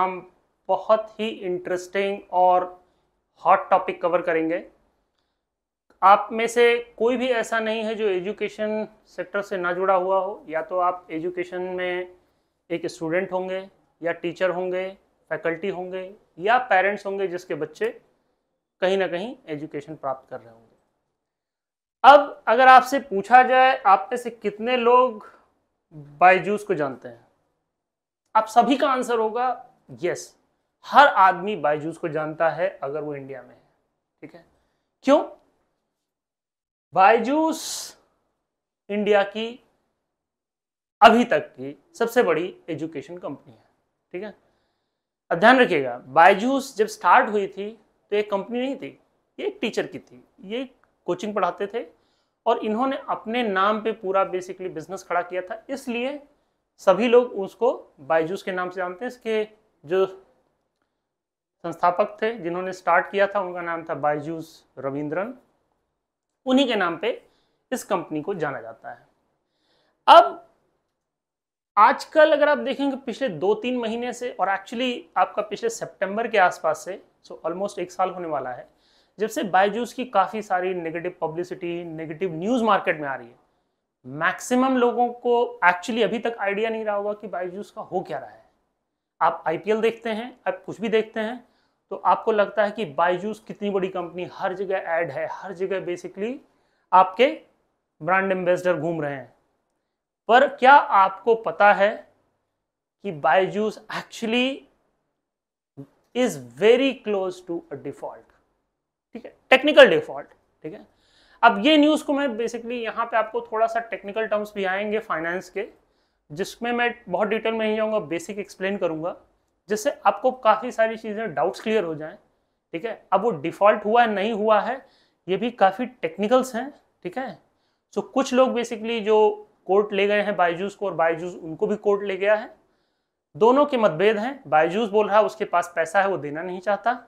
हम बहुत ही इंटरेस्टिंग और हॉट टॉपिक कवर करेंगे आप में से कोई भी ऐसा नहीं है जो एजुकेशन सेक्टर से ना जुड़ा हुआ हो या तो आप एजुकेशन में एक स्टूडेंट होंगे या टीचर होंगे फैकल्टी होंगे या पेरेंट्स होंगे जिसके बच्चे कहीं ना कहीं एजुकेशन प्राप्त कर रहे होंगे अब अगर आपसे पूछा जाए आप में से कितने लोग बायजूस को जानते हैं आप सभी का आंसर होगा यस हर आदमी बायजूस को जानता है अगर वो इंडिया में है ठीक है क्यों बायजूस इंडिया की अभी तक की सबसे बड़ी एजुकेशन कंपनी है ठीक है अब ध्यान रखिएगा बायजूस जब स्टार्ट हुई थी तो एक कंपनी नहीं थी ये एक टीचर की थी ये कोचिंग पढ़ाते थे और इन्होंने अपने नाम पे पूरा बेसिकली बिजनेस खड़ा किया था इसलिए सभी लोग उसको बायजूस के नाम से जानते हैं इसके जो संस्थापक थे जिन्होंने स्टार्ट किया था उनका नाम था बायजूस रविंद्रन उन्हीं के नाम पे इस कंपनी को जाना जाता है अब आजकल अगर आप देखेंगे पिछले दो तीन महीने से और एक्चुअली आपका पिछले सितंबर के आसपास से सो ऑलमोस्ट एक साल होने वाला है जब से बायजूस की काफ़ी सारी negative publicity negative news market में आ रही है मैक्सिमम लोगों को एक्चुअली अभी तक आइडिया नहीं रहा होगा कि बायजूस का हो क्या रहा है आप आई देखते हैं आप कुछ भी देखते हैं तो आपको लगता है कि बायजूस कितनी बड़ी कंपनी हर जगह ऐड है हर जगह बेसिकली आपके ब्रांड एम्बेसडर घूम रहे हैं पर क्या आपको पता है कि Byju's actually is very close to a default ठीक है टेक्निकल डिफॉल्ट ठीक है अब ये न्यूज़ को मैं बेसिकली यहाँ पे आपको थोड़ा सा टेक्निकल टर्म्स भी आएंगे फाइनेंस के जिसमें मैं बहुत डिटेल में नहीं जाऊँगा बेसिक एक्सप्लेन करूँगा जिससे आपको काफ़ी सारी चीज़ें डाउट्स क्लियर हो जाएँ ठीक है अब वो डिफ़ॉल्ट हुआ है नहीं हुआ है ये भी काफ़ी टेक्निकल्स हैं ठीक है सो so, कुछ लोग बेसिकली जो कोर्ट ले गए हैं बायजूस को और बायजूस उनको भी कोर्ट ले गया है दोनों के मतभेद हैं बायजूस बोल रहा है उसके पास पैसा है वो देना नहीं चाहता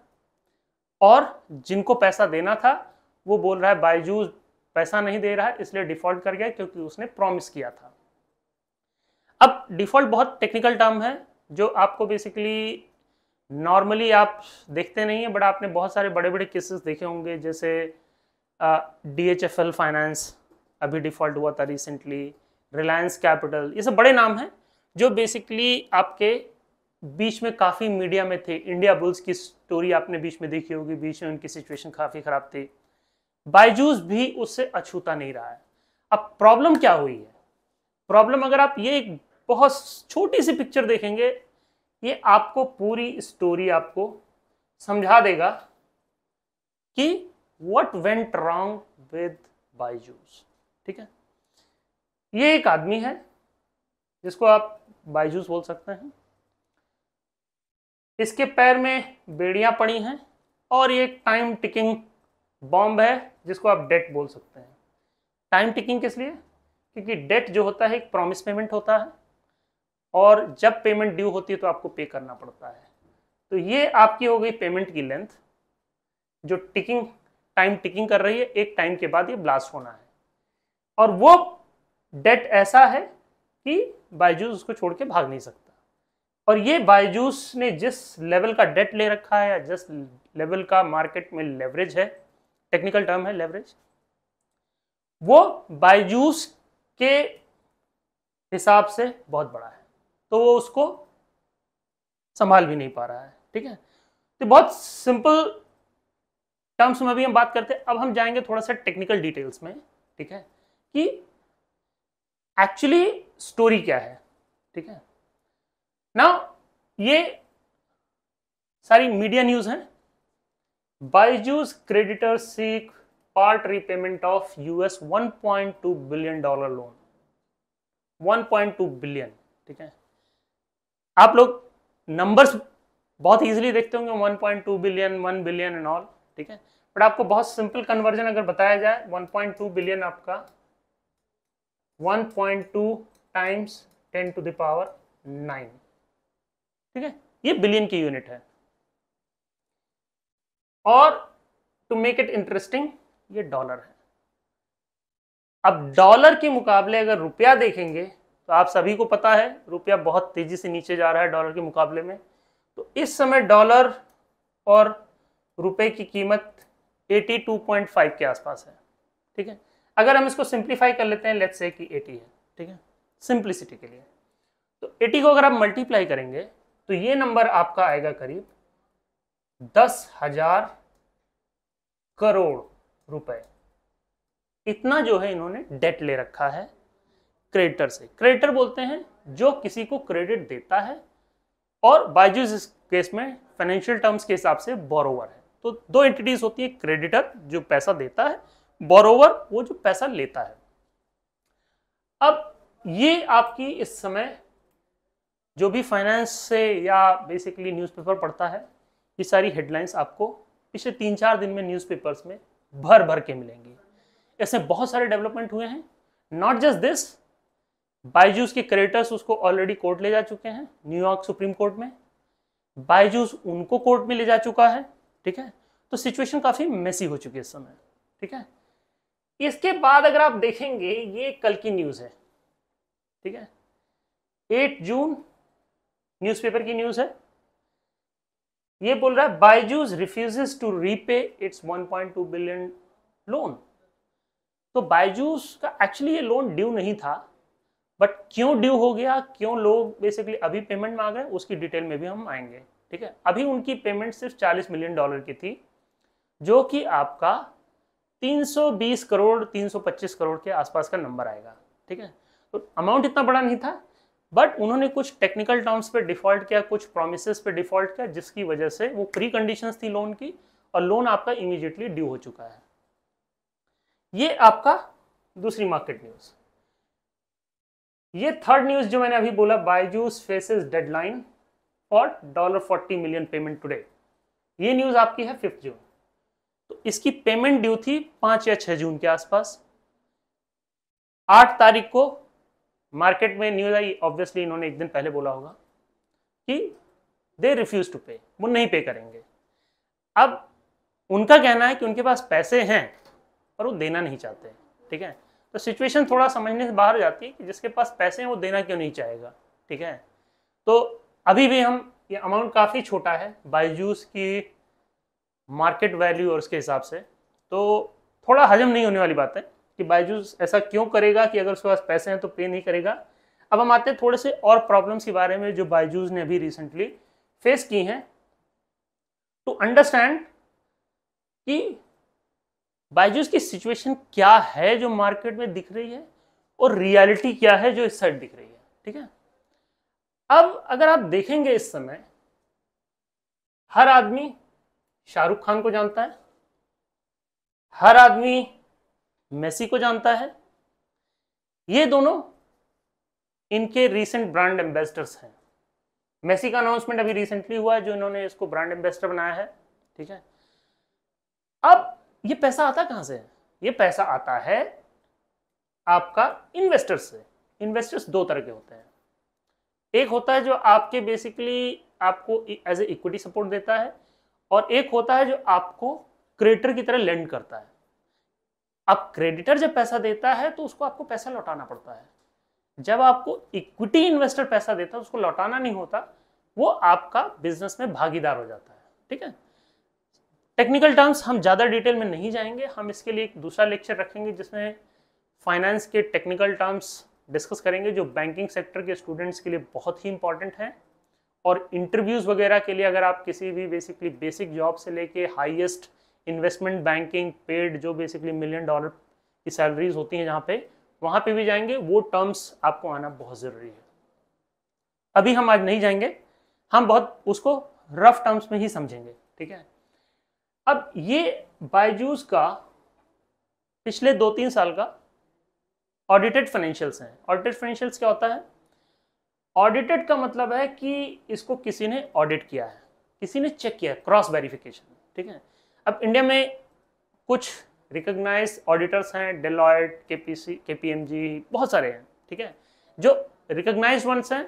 और जिनको पैसा देना था वो बोल रहा है बायजूस पैसा नहीं दे रहा है इसलिए डिफ़ॉल्ट कर गया क्योंकि उसने प्रॉमिस किया था अब डिफ़ॉल्ट बहुत टेक्निकल टर्म है जो आपको बेसिकली नॉर्मली आप देखते नहीं हैं बट आपने बहुत सारे बड़े बड़े केसेस देखे होंगे जैसे D H F L finance अभी डिफ़ॉल्ट हुआ था रिसेंटली रिलायंस कैपिटल ये सब बड़े नाम हैं जो बेसिकली आपके बीच में काफ़ी मीडिया में थे इंडिया बुल्स की स्टोरी आपने बीच में देखी होगी बीच में उनकी सिचुएशन काफ़ी ख़राब थी बायजूस भी उससे अछूता नहीं रहा है अब प्रॉब्लम क्या हुई है प्रॉब्लम अगर आप ये एक बहुत छोटी सी पिक्चर देखेंगे ये आपको पूरी स्टोरी आपको समझा देगा कि what went wrong with Byju's ठीक है ये एक आदमी है जिसको आप बाइजूस बोल सकते हैं इसके पैर में बेड़ियां पड़ी हैं और ये एक टाइम टिकिंग बॉम्ब है जिसको आप डेट बोल सकते हैं टाइम टिकिंग किस लिए क्योंकि डेट जो होता है एक प्रॉमिस पेमेंट होता है और जब पेमेंट ड्यू होती है तो आपको पे करना पड़ता है तो ये आपकी हो गई पेमेंट की लेंथ जो टिकिंग टाइम टिकिंग कर रही है एक टाइम के बाद ये ब्लास्ट होना है और वो डेट ऐसा है कि बायजूस उसको छोड़ के भाग नहीं सकता और ये बायजूस ने जिस लेवल का डेट ले रखा है या जिस लेवल का मार्केट में लेवरेज है टेक्निकल टर्म है लेवरेज वो बायजूस के हिसाब से बहुत बड़ा है तो वो उसको संभाल भी नहीं पा रहा है ठीक है तो बहुत सिंपल टर्म्स में भी हम बात करते हैं अब हम जाएंगे थोड़ा सा टेक्निकल डिटेल्स में ठीक है कि एक्चुअली स्टोरी क्या है ठीक है ना ये सारी मीडिया न्यूज है Byju's creditor seek part repayment of US 1.2 billion dollar loan 1.2 billion ठीक है आप लोग नंबर्स बहुत इजीली देखते होंगे 1.2 बिलियन 1 बिलियन एंड ऑल ठीक है बट आपको बहुत सिंपल कन्वर्जन अगर बताया जाए 1.2 बिलियन आपका 1.2 टाइम्स 10 टू द पावर 9 ठीक है ये बिलियन की यूनिट है और टू मेक इट इंटरेस्टिंग ये डॉलर है अब डॉलर के मुकाबले अगर रुपया देखेंगे तो आप सभी को पता है रुपया बहुत तेज़ी से नीचे जा रहा है डॉलर के मुकाबले में तो इस समय डॉलर और रुपए की कीमत 82.5 के आसपास है ठीक है अगर हम इसको सिंप्लीफाई कर लेते हैं लेट्स से कि 80 है ठीक है सिंप्लिसिटी के लिए तो 80 को अगर आप मल्टीप्लाई करेंगे तो ये नंबर आपका आएगा करीब दस हजार करोड़ रुपए इतना जो है इन्होंने डेट ले रखा है क्रेडिटर से क्रेडिटर बोलते हैं जो किसी को क्रेडिट देता है और बायजूस इस केस में फाइनेंशियल टर्म्स के हिसाब से बोरोवर है तो दो एंटिटीज होती है क्रेडिटर जो पैसा देता है बोरोवर वो जो पैसा लेता है अब ये आपकी इस समय जो भी फाइनेंस से या बेसिकली न्यूज़पेपर पढ़ता है ये सारी हेडलाइंस आपको पिछले तीन चार दिन में न्यूज़पेपर्स में भर भर के मिलेंगी इसमें बहुत सारे डेवलपमेंट हुए हैं नॉट जस्ट दिस बायजूस के क्रेटर्स उसको ऑलरेडी कोर्ट ले जा चुके हैं न्यूयॉर्क सुप्रीम कोर्ट में बायजूस उनको कोर्ट में ले जा चुका है ठीक है तो सिचुएशन काफ़ी मेसी हो चुकी है इस समय ठीक है इसके बाद अगर आप देखेंगे ये कल की न्यूज़ है ठीक है एट जून न्यूज़पेपर की न्यूज़ है ये बोल रहा है Byju's refuses to repay its 1.2 billion loan तो बायजूस का एक्चुअली ये लोन ड्यू नहीं था बट क्यों ड्यू हो गया क्यों लोग बेसिकली अभी पेमेंट मांग रहे हैं उसकी डिटेल में भी हम आएंगे ठीक है अभी उनकी पेमेंट सिर्फ 40 मिलियन डॉलर की थी जो कि आपका 320 करोड़ 325 करोड़ के आसपास का नंबर आएगा ठीक है तो अमाउंट इतना बड़ा नहीं था बट उन्होंने कुछ टेक्निकल टर्म्स पे डिफॉल्ट किया कुछ प्रोमिस पे डिफॉल्ट किया जिसकी वजह से वो प्री कंडीशन थी लोन की और लोन आपका इमिजिएटली ड्यू हो चुका है ये आपका दूसरी मार्केट न्यूज़ ये थर्ड न्यूज जो मैंने अभी बोला Byju's faces deadline for dollar forty million payment today ये न्यूज आपकी है फिफ्थ जून तो इसकी पेमेंट ड्यू थी पांच या छह जून के आसपास आठ तारीख को मार्केट में न्यूज आई ऑब्वियसली इन्होंने एक दिन पहले बोला होगा कि दे रिफ्यूज टू पे वो नहीं पे करेंगे अब उनका कहना है कि उनके पास पैसे हैं पर वो देना नहीं चाहते ठीक है तो सिचुएशन थोड़ा समझने से बाहर जाती है कि जिसके पास पैसे हैं वो देना क्यों नहीं चाहेगा ठीक है तो अभी भी हम ये अमाउंट काफ़ी छोटा है बायजूस की मार्केट वैल्यू और उसके हिसाब से तो थोड़ा हजम नहीं होने वाली बात है कि बायजूस ऐसा क्यों करेगा कि अगर उसके पास पैसे हैं तो पे नहीं करेगा अब हम आते हैं थोड़े से और प्रॉब्लम्स के बारे में जो बायजूस ने अभी रिसेंटली फेस की हैं टू अंडरस्टैंड कि बायजूस की सिचुएशन क्या है जो मार्केट में दिख रही है और रियलिटी क्या है जो इस साइड दिख रही है ठीक है अब अगर आप देखेंगे इस समय हर आदमी शाहरुख खान को जानता है हर आदमी मेसी को जानता है ये दोनों इनके रीसेंट ब्रांड एम्बेसडर्स हैं मेसी का अनाउंसमेंट अभी रिसेंटली हुआ है जो इन्होंने इसको ब्रांड एम्बेसडर बनाया है ठीक है अब ये पैसा आता कहां से है ये पैसा आता है आपका इन्वेस्टर्स से इन्वेस्टर्स दो तरह के होते हैं एक होता है जो आपके बेसिकली आपको एज ए इक्विटी सपोर्ट देता है और एक होता है जो आपको क्रेडिटर की तरह लेंड करता है अब क्रेडिटर जब पैसा देता है तो उसको आपको पैसा लौटाना पड़ता है जब आपको इक्विटी इन्वेस्टर पैसा देता है उसको लौटाना नहीं होता वो आपका बिजनेस में भागीदार हो जाता है ठीक है टेक्निकल टर्म्स हम ज़्यादा डिटेल में नहीं जाएंगे हम इसके लिए एक दूसरा लेक्चर रखेंगे जिसमें फाइनेंस के टेक्निकल टर्म्स डिस्कस करेंगे जो बैंकिंग सेक्टर के स्टूडेंट्स के लिए बहुत ही इंपॉर्टेंट हैं और इंटरव्यूज़ वगैरह के लिए अगर आप किसी भी बेसिकली बेसिक जॉब से लेके हाईएस्ट इन्वेस्टमेंट बैंकिंग पेड जो बेसिकली मिलियन डॉलर की सैलरीज होती हैं जहाँ पे वहाँ पे भी जाएंगे वो टर्म्स आपको आना बहुत ज़रूरी है अभी हम आज नहीं जाएंगे हम बहुत उसको रफ टर्म्स में ही समझेंगे ठीक है अब ये बायजूस का पिछले दो तीन साल का ऑडिटेड फाइनेंशियल्स हैं ऑडिटेड फाइनेंशियल्स क्या होता है ऑडिटेड का मतलब है कि इसको किसी ने ऑडिट किया है किसी ने चेक किया है क्रॉस वेरिफिकेशन ठीक है अब इंडिया में कुछ रिकग्नाइज ऑडिटर्स हैं Deloitte K P C K P M G बहुत सारे हैं ठीक है जो रिकग्नाइज वंस हैं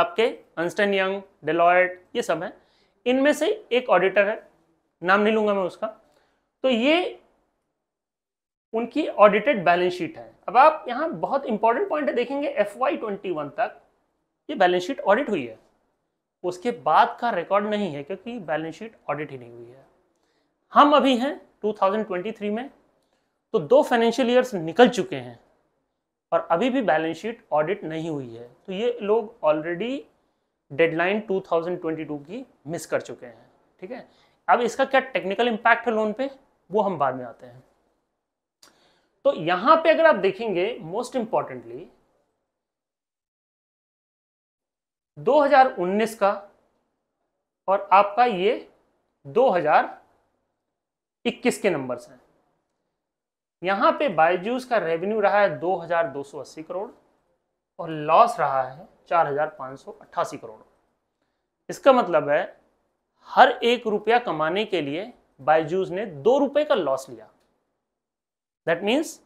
आपके अंस्टन यंग डेलॉयट ये सब हैं इनमें से एक ऑडिटर है नाम नहीं लूंगा मैं उसका तो ये उनकी ऑडिटेड बैलेंस शीट है अब आप यहाँ बहुत इंपॉर्टेंट पॉइंट देखेंगे एफ वाई ट्वेंटी वन तक ये बैलेंस शीट ऑडिट हुई है उसके बाद का रिकॉर्ड नहीं है क्योंकि बैलेंस शीट ऑडिट ही नहीं हुई है हम अभी हैं 2023 में तो दो फाइनेंशियल ईयर्स निकल चुके हैं और अभी भी बैलेंस शीट ऑडिट नहीं हुई है तो ये लोग ऑलरेडी डेडलाइन 2022 की मिस कर चुके हैं ठीक है अब इसका क्या टेक्निकल इंपैक्ट है लोन पे वो हम बाद में आते हैं तो यहां पे अगर आप देखेंगे मोस्ट इंपॉर्टेंटली 2019 का और आपका ये 2021 के नंबर्स हैं यहां पे बायजूस का रेवेन्यू रहा है 2280 करोड़ और लॉस रहा है चार करोड़ इसका मतलब है हर एक रुपया कमाने के लिए बायजूस ने दो रुपए का लॉस लिया दैट मीन्स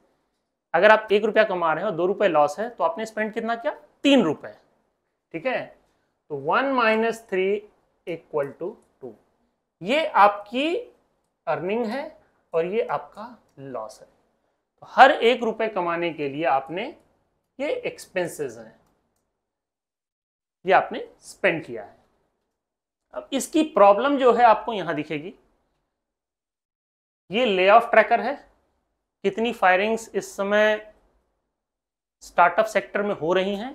अगर आप एक रुपया कमा रहे हो दो रुपए लॉस है तो आपने स्पेंड कितना किया तीन रुपए ठीक है तो one minus three equal to two ये आपकी अर्निंग है और ये आपका लॉस है तो हर एक रुपए कमाने के लिए आपने ये एक्सपेंसेस हैं ये आपने स्पेंड किया है अब इसकी प्रॉब्लम जो है आपको यहां दिखेगी ये ले ऑफ ट्रैकर है कितनी फायरिंग्स इस समय स्टार्टअप सेक्टर में हो रही हैं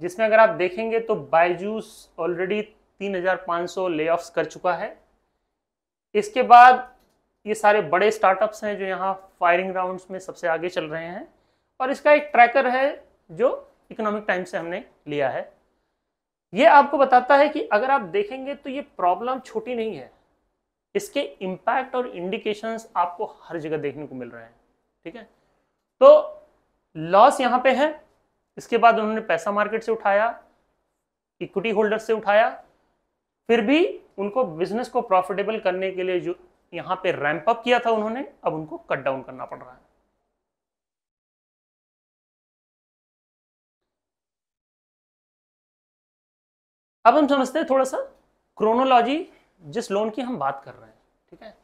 जिसमें अगर आप देखेंगे तो बायजूस ऑलरेडी 3,500 लेऑफ्स कर चुका है इसके बाद ये सारे बड़े स्टार्टअप्स हैं जो यहाँ फायरिंग राउंड्स में सबसे आगे चल रहे हैं और इसका एक ट्रैकर है जो इकोनॉमिक टाइम से हमने लिया है ये आपको बताता है कि अगर आप देखेंगे तो ये प्रॉब्लम छोटी नहीं है इसके इम्पैक्ट और इंडिकेशंस आपको हर जगह देखने को मिल रहे हैं ठीक है तो लॉस यहाँ पे है इसके बाद उन्होंने पैसा मार्केट से उठाया इक्विटी होल्डर से उठाया फिर भी उनको बिजनेस को प्रॉफिटेबल करने के लिए जो यहाँ पे रैंप अप किया था उन्होंने अब उनको कट डाउन करना पड़ रहा है अब हम समझते हैं थोड़ा सा क्रोनोलॉजी जिस लोन की हम बात कर रहे हैं ठीक है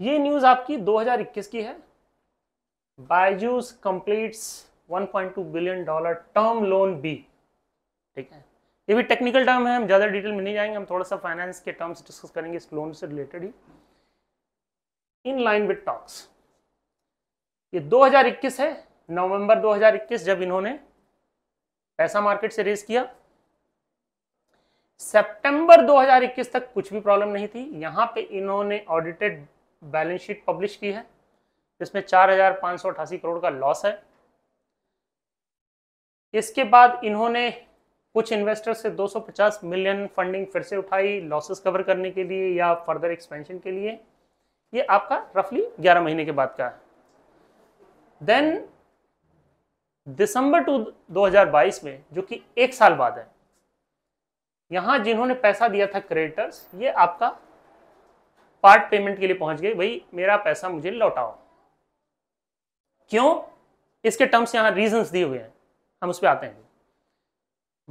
ये न्यूज आपकी 2021 की है Byju's completes 1.2 billion dollar term loan B ठीक है ये भी टेक्निकल टर्म है हम ज़्यादा डिटेल में नहीं जाएंगे हम थोड़ा सा फाइनेंस के टर्म्स डिस्कस करेंगे इस लोन से रिलेटेड ही इन लाइन विथ टॉक्स ये 2021 है नवंबर 2021 जब इन्होंने पैसा मार्केट से रेज किया सितंबर 2021 तक कुछ भी प्रॉब्लम नहीं थी यहाँ पे इन्होंने ऑडिटेड बैलेंस शीट पब्लिश की है जिसमें चार करोड़ का लॉस है इसके बाद इन्होंने कुछ इन्वेस्टर से 250 मिलियन फंडिंग फिर से उठाई लॉसेस कवर करने के लिए या फर्दर एक्सपेंशन के लिए ये आपका रफली 11 महीने के बाद का है देन दिसंबर टू 2022 में जो कि एक साल बाद है यहां जिन्होंने पैसा दिया था क्रेडिटर्स ये आपका पार्ट पेमेंट के लिए पहुंच गए भाई मेरा पैसा मुझे लौटाओ क्यों इसके टर्म्स यहां रीजंस दिए हुए हैं हम उस पर आते हैं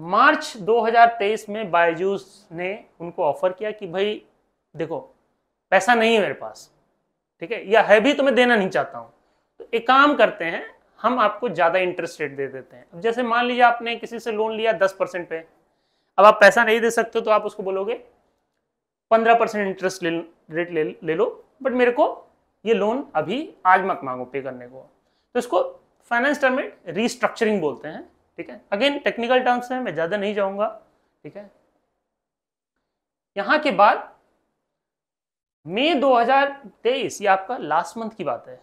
मार्च 2023 में बायजूस ने उनको ऑफर किया कि भाई देखो पैसा नहीं है मेरे पास ठीक है या है भी तो मैं देना नहीं चाहता हूँ तो एक काम करते हैं हम आपको ज़्यादा इंटरेस्ट रेट दे देते हैं अब जैसे मान लीजिए आपने किसी से लोन लिया दस परसेंट पे अब आप पैसा नहीं दे सकते तो आप उसको बोलोगे पंद्रह परसेंट इंटरेस्ट ले रेट ले ले लो बट मेरे को ये लोन अभी आज मत मांगो पे करने को तो इसको फाइनेंस टर्म में रीस्ट्रक्चरिंग बोलते हैं ठीक है अगेन टेक्निकल टर्म्स में मैं ज़्यादा नहीं जाऊँगा ठीक है यहाँ के बाद मई 2023 ये आपका लास्ट मंथ की बात है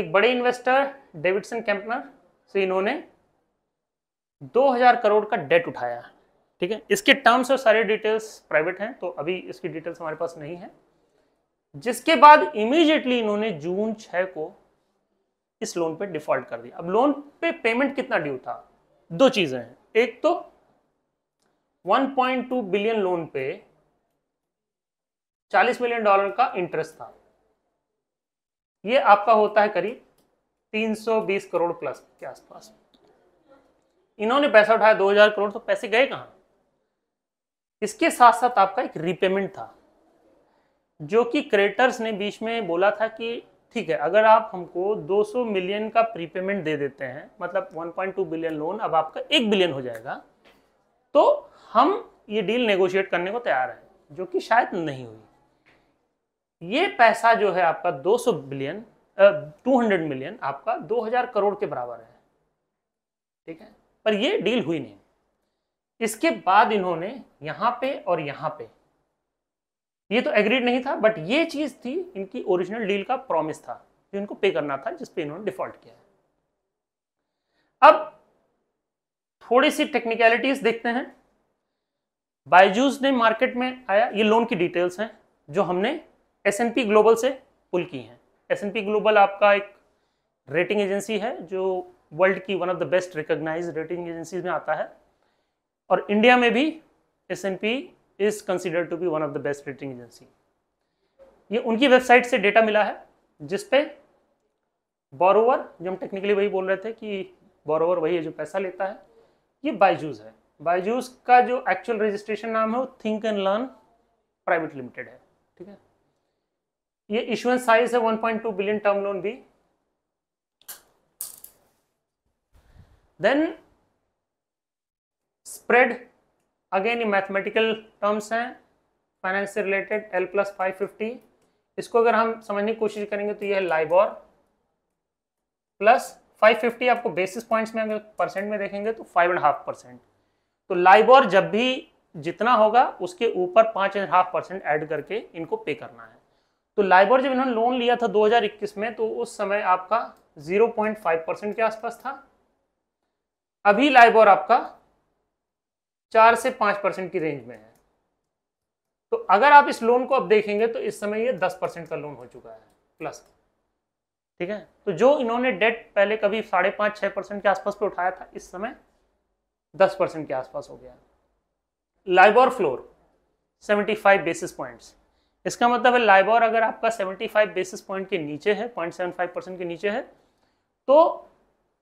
एक बड़े इन्वेस्टर डेविडसन कैंपनर से इन्होंने 2000 करोड़ का डेट उठाया है ठीक है इसके टर्म्स और सारे डिटेल्स प्राइवेट हैं तो अभी इसकी डिटेल्स हमारे पास नहीं है जिसके बाद इमीजिएटली इन्होंने जून छः को इस लोन पे डिफॉल्ट कर दिया अब लोन पे पेमेंट कितना ड्यू था दो चीज़ें हैं एक तो 1.2 बिलियन लोन पे 40 मिलियन डॉलर का इंटरेस्ट था ये आपका होता है करीब 320 करोड़ प्लस के आसपास इन्होंने पैसा उठाया दो हजार करोड़ तो पैसे गए कहां इसके साथ साथ आपका एक रिपेमेंट था जो कि क्रेडिटर्स ने बीच में बोला था कि ठीक है अगर आप हमको 200 मिलियन का प्रीपेमेंट दे देते हैं मतलब 1.2 बिलियन लोन अब आपका एक बिलियन हो जाएगा तो हम ये डील नेगोशिएट करने को तैयार हैं जो कि शायद नहीं हुई ये पैसा जो है आपका 200 बिलियन टू हंड्रेड मिलियन आपका 2000 करोड़ के बराबर है ठीक है पर ये डील हुई नहीं इसके बाद इन्होंने यहां पे और यहां पे ये तो एग्रीड नहीं था बट ये चीज़ थी इनकी ओरिजिनल डील का प्रॉमिस था जो इनको पे करना था जिसपे इन्होंने डिफॉल्ट किया अब थोड़ी सी टेक्निकलिटीज देखते हैं बायजूस ने मार्केट में आया ये लोन की डिटेल्स हैं जो हमने एस ग्लोबल से पुल की हैं एस ग्लोबल आपका एक रेटिंग एजेंसी है जो वर्ल्ड की one of the best recognise rating agencies में आता है और इंडिया में भी S N P is considered to be one of the best rating agency ये उनकी वेबसाइट से डेटा मिला है जिसपे बोरोवर जो हम टेक्निकली वही बोल रहे थे कि बोरोवर वही है जो पैसा लेता है ये बायजूस है बायजूस का जो एक्चुअल रजिस्ट्रेशन नाम है वो think and learn private limited है ठीक है ये इशुएंस साइज है 1.2 बिलियन टर्म लोन भी देन स्प्रेड अगेन ये मैथमेटिकल टर्म्स हैं फाइनेंस से related L plus five fifty इसको अगर हम समझने की कोशिश करेंगे तो ये है लाइबॉर प्लस फाइव फिफ्टी आपको बेसिस पॉइंट्स में अगर परसेंट में देखेंगे तो फाइव एंड हाफ परसेंट तो लाइबॉर जब भी जितना होगा उसके ऊपर पाँच एंड हाफ परसेंट ऐड करके इनको पे करना है तो लाइबॉर जब इन्होंने लोन लिया था 2021 में तो उस समय आपका 0.5 परसेंट के आसपास था अभी लाइबोर आपका चार से पांच परसेंट की रेंज में है तो अगर आप इस लोन को अब देखेंगे तो इस समय ये दस परसेंट का लोन हो चुका है प्लस ठीक है तो जो इन्होंने डेट पहले कभी साढ़े पांच छह परसेंट के आसपास पे उठाया था इस समय दस परसेंट के आसपास हो गया LIBOR floor seventy five basis points इसका मतलब है लाइबोर अगर आपका सेवेंटी फाइव बेसिस पॉइंट के नीचे है पॉइंट सेवन फाइव परसेंट के नीचे है तो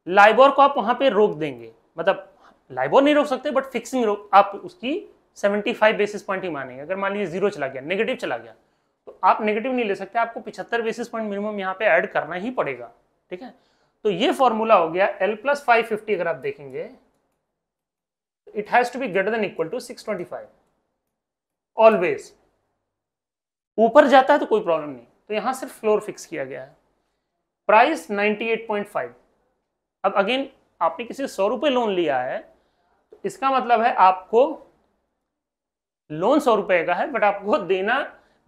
लाइबोर को आप वहां पे रोक देंगे मतलब लाइबोर नहीं रोक सकते बट फिक्सिंग रोक आप उसकी 75 बेसिस पॉइंट ही मानेंगे अगर मान लीजिए जीरो चला गया नेगेटिव चला गया तो आप नेगेटिव नहीं ले सकते आपको 75 बेसिस पॉइंट मिनिमम यहाँ पे ऐड करना ही पड़ेगा ठीक है तो ये फॉर्मूला हो गया एल प्लस फाइव फिफ्टी अगर आप देखेंगे it has to be greater than equal to six always ऊपर जाता है तो कोई प्रॉब्लम नहीं तो यहां सिर्फ फ्लोर फिक्स किया गया है price ninety eight point five अब अगेन आपने किसी सौ रुपये लोन लिया है तो इसका मतलब है आपको लोन सौ रुपये का है बट आपको देना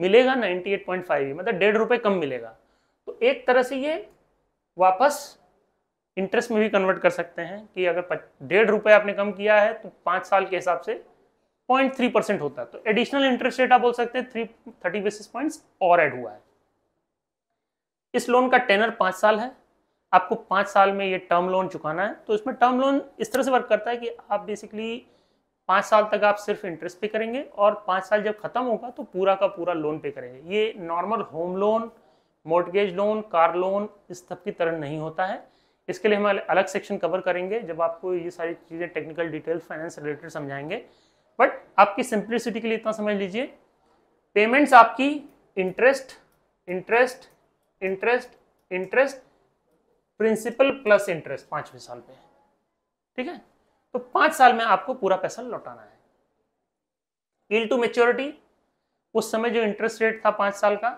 मिलेगा नाइनटी एट पॉइंट फाइव मतलब डेढ़ रुपये कम मिलेगा तो एक तरह से ये वापस इंटरेस्ट में भी कन्वर्ट कर सकते हैं कि अगर डेढ़ रुपये आपने कम किया है तो पाँच साल के हिसाब से पॉइंट थ्री परसेंट होता है तो एडिशनल इंटरेस्ट रेट आप बोल सकते हैं थ्री थर्टी बेसिस पॉइंट्स और ऐड हुआ है इस लोन का टेनर पाँच साल है आपको पाँच साल में ये टर्म लोन चुकाना है तो इसमें टर्म लोन इस तरह से वर्क करता है कि आप बेसिकली पाँच साल तक आप सिर्फ इंटरेस्ट पे करेंगे और पाँच साल जब ख़त्म होगा तो पूरा का पूरा लोन पे करेंगे ये normal home loan mortgage loan car loan इस सब की तरह नहीं होता है इसके लिए हम अलग सेक्शन कवर करेंगे जब आपको ये सारी चीज़ें टेक्निकल डिटेल फाइनेंस रिलेटेड समझाएंगे बट आपकी सिंप्लिसिटी के लिए इतना समझ लीजिए पेमेंट्स आपकी interest interest interest interest principal plus interest पांचवें साल पे ठीक है तो पांच साल में आपको पूरा पैसा लौटाना है इल टू मेच्योरिटी उस समय जो इंटरेस्ट रेट था पांच साल का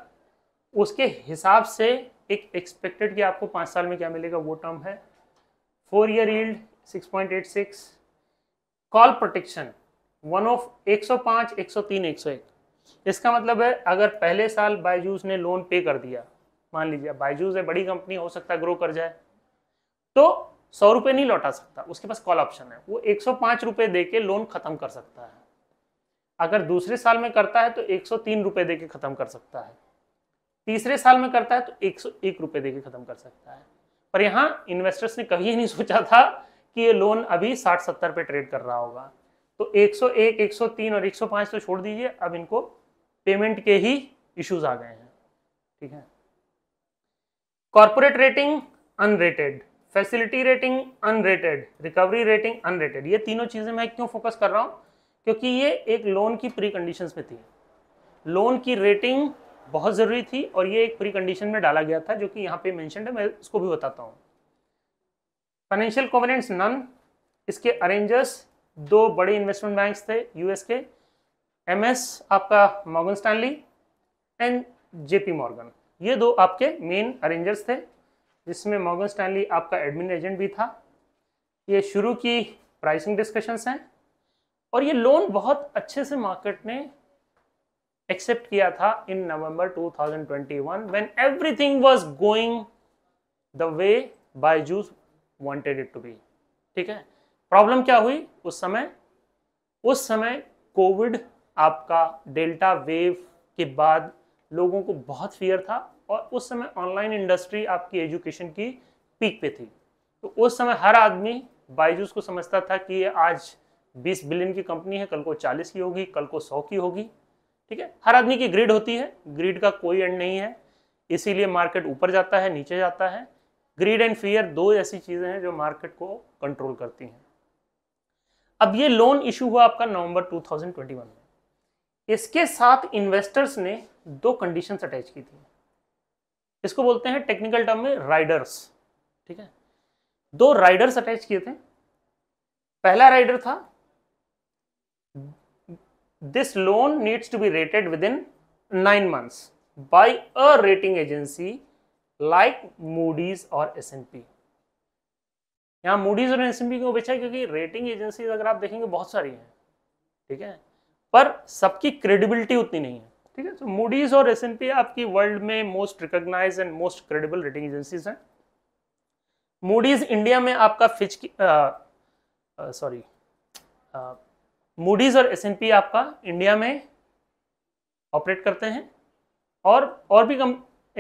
उसके हिसाब से एक एक्सपेक्टेड कि आपको पाँच साल में क्या मिलेगा वो टर्म है four year yield 6.86 call protection one of 105, 103, 101 इसका मतलब है अगर पहले साल बायजूस ने लोन पे कर दिया मान लीजिए बायजूज है बड़ी कंपनी हो सकता है ग्रो कर जाए तो सौ रुपये नहीं लौटा सकता उसके पास कॉल ऑप्शन है वो एक सौ पाँच रुपये दे के लोन खत्म कर सकता है अगर दूसरे साल में करता है तो एक सौ तीन रुपये दे के ख़त्म कर सकता है तीसरे साल में करता है तो एक सौ एक रुपये दे के ख़त्म कर सकता है पर यहाँ इन्वेस्टर्स ने कभी नहीं सोचा था कि ये लोन अभी साठ सत्तर पे ट्रेड कर रहा होगा तो एक सौ एक एक सौ तीन और एक सौ पाँच तो छोड़ दीजिए अब इनको पेमेंट के ही इश्यूज आ गए हैं ठीक है corporate rating unrated facility rating unrated recovery rating unrated ये तीनों चीज़ें मैं क्यों फोकस कर रहा हूँ क्योंकि ये एक लोन की प्री कंडीशन में थी लोन की रेटिंग बहुत ज़रूरी थी और ये एक प्री कंडीशन में डाला गया था जो कि यहाँ पे मेंशन है मैं उसको भी बताता हूँ फाइनेंशियल कोवनेंट्स नन इसके अरेंजर्स दो बड़े इन्वेस्टमेंट बैंक्स थे यूएस के एमएस आपका Morgan Stanley and J P Morgan ये दो आपके मेन अरेंजर्स थे जिसमें मॉगन स्टैनली आपका एडमिन एजेंट भी था ये शुरू की प्राइसिंग डिस्कशंस हैं और ये लोन बहुत अच्छे से मार्केट ने एक्सेप्ट किया था in November 2021 when everything was going the way Byju's wanted it to be ठीक है प्रॉब्लम क्या हुई उस समय उस समय कोविड आपका डेल्टा वेव के बाद लोगों को बहुत फियर था और उस समय ऑनलाइन इंडस्ट्री आपकी एजुकेशन की पीक पे थी तो उस समय हर आदमी बायजूस को समझता था कि ये आज 20 बिलियन की कंपनी है कल को 40 की होगी कल को 100 की होगी ठीक है हर आदमी की ग्रिड होती है ग्रिड का कोई एंड नहीं है इसीलिए मार्केट ऊपर जाता है नीचे जाता है ग्रीड एंड फियर दो ऐसी चीज़ें हैं जो मार्केट को कंट्रोल करती हैं अब ये लोन इशू हुआ आपका नवंबर 2021 में इसके साथ इन्वेस्टर्स ने दो कंडीशंस अटैच की थी इसको बोलते हैं टेक्निकल टर्म में राइडर्स ठीक है दो राइडर्स अटैच किए थे पहला राइडर था this loan needs to be rated within nine months rating agency like Moody's और एस एन पी यहां मूडीज और एन पी क्यों बेचा है क्योंकि रेटिंग एजेंसी अगर आप देखेंगे बहुत सारी हैं ठीक है पर सबकी क्रेडिबिलिटी उतनी नहीं है ठीक है तो मूडीज और एस आपकी वर्ल्ड में most recognise and most credible rating agencies हैं मूडीज इंडिया में आपका फिच की सॉरी मूडीज और एस आपका इंडिया में ऑपरेट करते हैं और और भी कम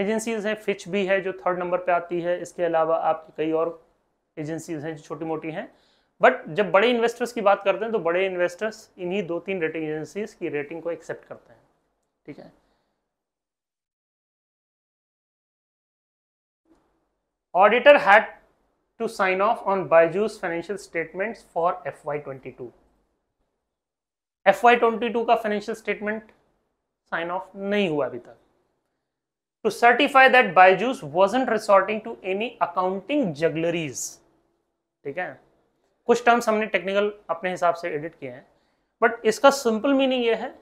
एजेंसीज हैं फिच भी है जो थर्ड नंबर पे आती है इसके अलावा आपकी कई और एजेंसीज हैं जो छोटी मोटी हैं बट जब बड़े इन्वेस्टर्स की बात करते हैं तो बड़े इन्वेस्टर्स इन्हीं दो तीन रेटिंग एजेंसीज की रेटिंग को एक्सेप्ट करते हैं ठीक है auditor had to sign off on Byju's financial statements for F Y twenty two F Y twenty two का फाइनेंशियल स्टेटमेंट साइन ऑफ नहीं हुआ अभी तक to certify that Byju's wasn't resorting to any accounting juggleries ठीक है कुछ terms हमने technical अपने हिसाब से एडिट किए हैं बट इसका सिंपल मीनिंग ये है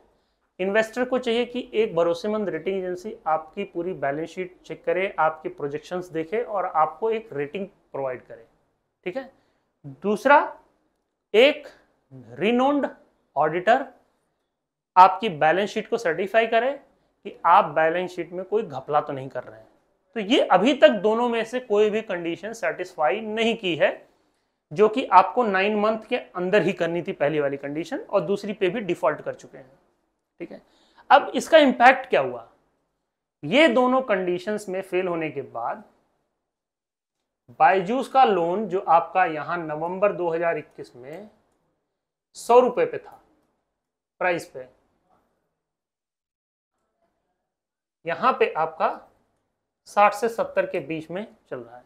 इन्वेस्टर को चाहिए कि एक भरोसेमंद रेटिंग एजेंसी आपकी पूरी बैलेंस शीट चेक करे आपके प्रोजेक्शंस देखे और आपको एक रेटिंग प्रोवाइड करे ठीक है दूसरा एक रिनोन्ड ऑडिटर आपकी बैलेंस शीट को सर्टिफाई करे कि आप बैलेंस शीट में कोई घपला तो नहीं कर रहे हैं तो ये अभी तक दोनों में से कोई भी कंडीशन सेटिस्फाई नहीं की है जो कि आपको नाइन मंथ के अंदर ही करनी थी पहली वाली कंडीशन और दूसरी पे भी डिफॉल्ट कर चुके हैं ठीक है अब इसका इंपैक्ट क्या हुआ ये दोनों कंडीशंस में फेल होने के बाद बायजूस का लोन जो आपका यहां नवंबर 2021 में सौ रुपए पे था प्राइस पे यहां पे आपका 60 से 70 के बीच में चल रहा है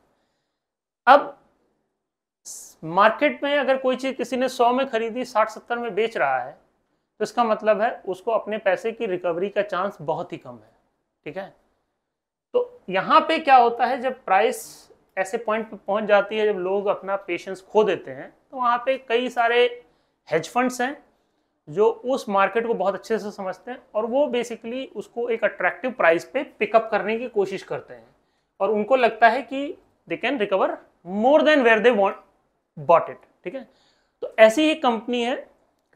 अब मार्केट में अगर कोई चीज़ किसी ने सौ में खरीदी साठ सत्तर में बेच रहा है तो इसका मतलब है उसको अपने पैसे की रिकवरी का चांस बहुत ही कम है ठीक है तो यहाँ पे क्या होता है जब प्राइस ऐसे पॉइंट पे पहुंच जाती है जब लोग अपना पेशेंस खो देते हैं तो वहाँ पे कई सारे हेज फंड्स हैं जो उस मार्केट को बहुत अच्छे से समझते हैं और वो बेसिकली उसको एक अट्रैक्टिव प्राइस पे पिकअप करने की कोशिश करते हैं और उनको लगता है कि they can recover more than where they want bought it ठीक है तो ऐसी ही कंपनी है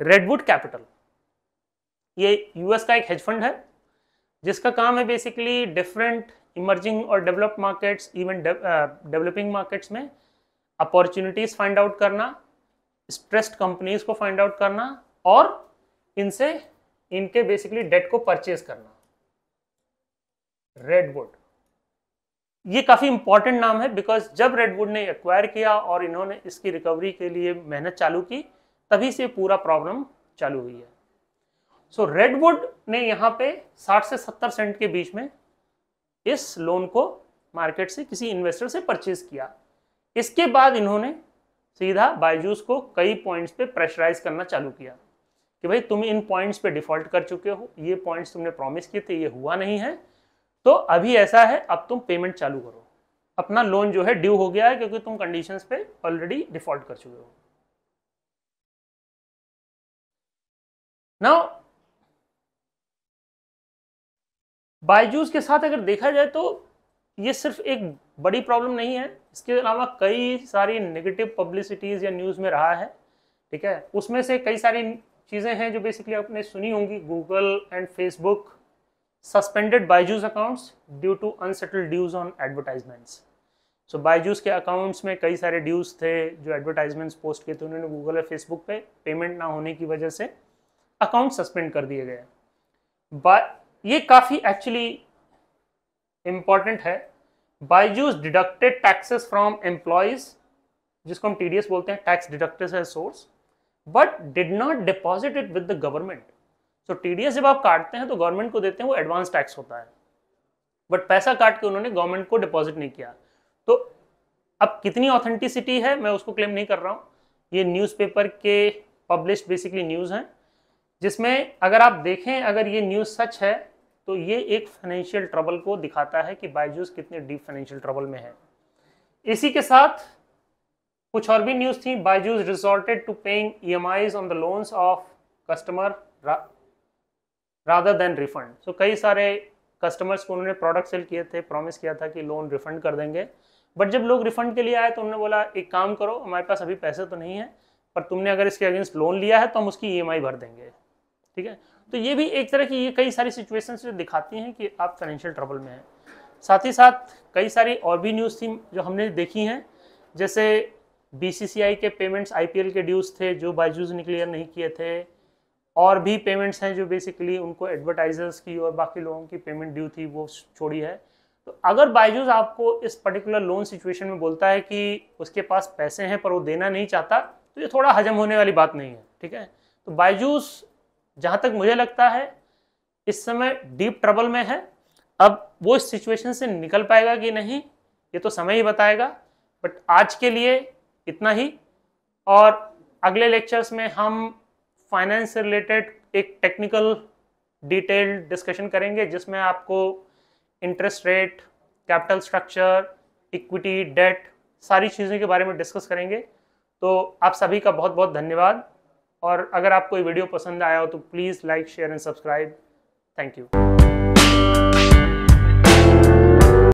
रेडवुड कैपिटल ये यूएस का एक हेज फंड है जिसका काम है बेसिकली डिफरेंट इमर्जिंग और develop markets even developing markets में अपॉर्चुनिटीज फाइंड आउट करना स्ट्रेस्ड कंपनीज को फाइंड आउट करना और इनसे इनके बेसिकली डेट को परचेज करना रेडवुड ये काफ़ी इंपॉर्टेंट नाम है बिकॉज जब रेडवुड ने एक्वायर किया और इन्होंने इसकी रिकवरी के लिए मेहनत चालू की तभी से पूरा प्रॉब्लम चालू हुई है सो so, रेडवुड ने यहाँ पे 60 से 70 सेंट के बीच में इस लोन को मार्केट से किसी इन्वेस्टर से परचेज किया इसके बाद इन्होंने सीधा बायजूस को कई पॉइंट्स पे प्रेशराइज करना चालू किया कि भाई तुम इन पॉइंट्स पे डिफॉल्ट कर चुके हो ये पॉइंट्स तुमने प्रॉमिस किए थे ये हुआ नहीं है तो अभी ऐसा है अब तुम पेमेंट चालू करो अपना लोन जो है ड्यू हो गया है क्योंकि तुम कंडीशन पे ऑलरेडी डिफॉल्ट कर चुके हो नाउ बायजूस के साथ अगर देखा जाए तो ये सिर्फ एक बड़ी प्रॉब्लम नहीं है इसके अलावा कई सारी नेगेटिव पब्लिसिटीज़ या न्यूज़ में रहा है ठीक है उसमें से कई सारी चीज़ें हैं जो बेसिकली आपने सुनी होंगी Google and Facebook suspended Byju's accounts due to unsettled dues on advertisements so Byju's के अकाउंट्स में कई सारे ड्यूज थे जो एडवर्टाइजमेंट्स पोस्ट किए थे उन्होंने गूगल और फेसबुक पे पेमेंट ना होने की वजह से अकाउंट सस्पेंड कर दिए गए ये काफ़ी एक्चुअली इम्पॉर्टेंट है Byju's deducted taxes from employees जिसको हम टी बोलते हैं टैक्स डिडक्टेड है source but did not deposit it with the government so TDS जब आप काटते हैं तो गवर्नमेंट को देते हैं वो एडवांस टैक्स होता है बट पैसा काट के उन्होंने गवर्नमेंट को डिपॉजिट नहीं किया तो अब कितनी ऑथेंटिसिटी है मैं उसको क्लेम नहीं कर रहा हूँ ये न्यूज़पेपर के पब्लिश बेसिकली न्यूज़ हैं जिसमें अगर आप देखें अगर ये न्यूज़ सच है तो ये एक फाइनेंशियल ट्रबल को दिखाता है कि बायजूस कितने डीप फाइनेंशियल ट्रबल में है इसी के साथ कुछ और भी न्यूज़ थी Byju's resorted to paying E on the loans of customer rather than refund so कई सारे कस्टमर्स को उन्होंने प्रोडक्ट सेल किए थे प्रॉमिस किया था कि लोन रिफंड कर देंगे बट जब लोग रिफंड के लिए आए तो उन्होंने बोला एक काम करो हमारे पास अभी पैसे तो नहीं है पर तुमने अगर इसके अगेंस्ट लोन लिया है तो हम उसकी ई e भर देंगे ठीक है तो ये भी एक तरह की ये कई सारी सिचुएशन जो दिखाती हैं कि आप फाइनेंशियल ट्रबल में हैं साथ ही साथ कई सारी और भी न्यूज़ थी जो हमने देखी हैं जैसे बी के पेमेंट्स आई के ड्यूज थे जो बायजूज ने क्लियर नहीं किए थे और भी पेमेंट्स हैं जो बेसिकली उनको एडवर्टाइजर्स की और बाकी लोगों की पेमेंट ड्यू थी वो छोड़ी है तो अगर बायजूस आपको इस पर्टिकुलर लोन सिचुएशन में बोलता है कि उसके पास पैसे हैं पर वो देना नहीं चाहता तो ये थोड़ा हजम होने वाली बात नहीं है ठीक है तो बायजूस जहाँ तक मुझे लगता है इस समय डीप ट्रबल में है अब वो इस सिचुएशन से निकल पाएगा कि नहीं ये तो समय ही बताएगा बट आज के लिए इतना ही और अगले लेक्चर्स में हम फाइनेंस से रिलेटेड एक टेक्निकल डिटेल डिस्कशन करेंगे जिसमें आपको interest rate capital structure equity debt सारी चीज़ों के बारे में डिस्कस करेंगे तो आप सभी का बहुत बहुत धन्यवाद और अगर आपको ये वीडियो पसंद आया हो तो please like share and subscribe thank you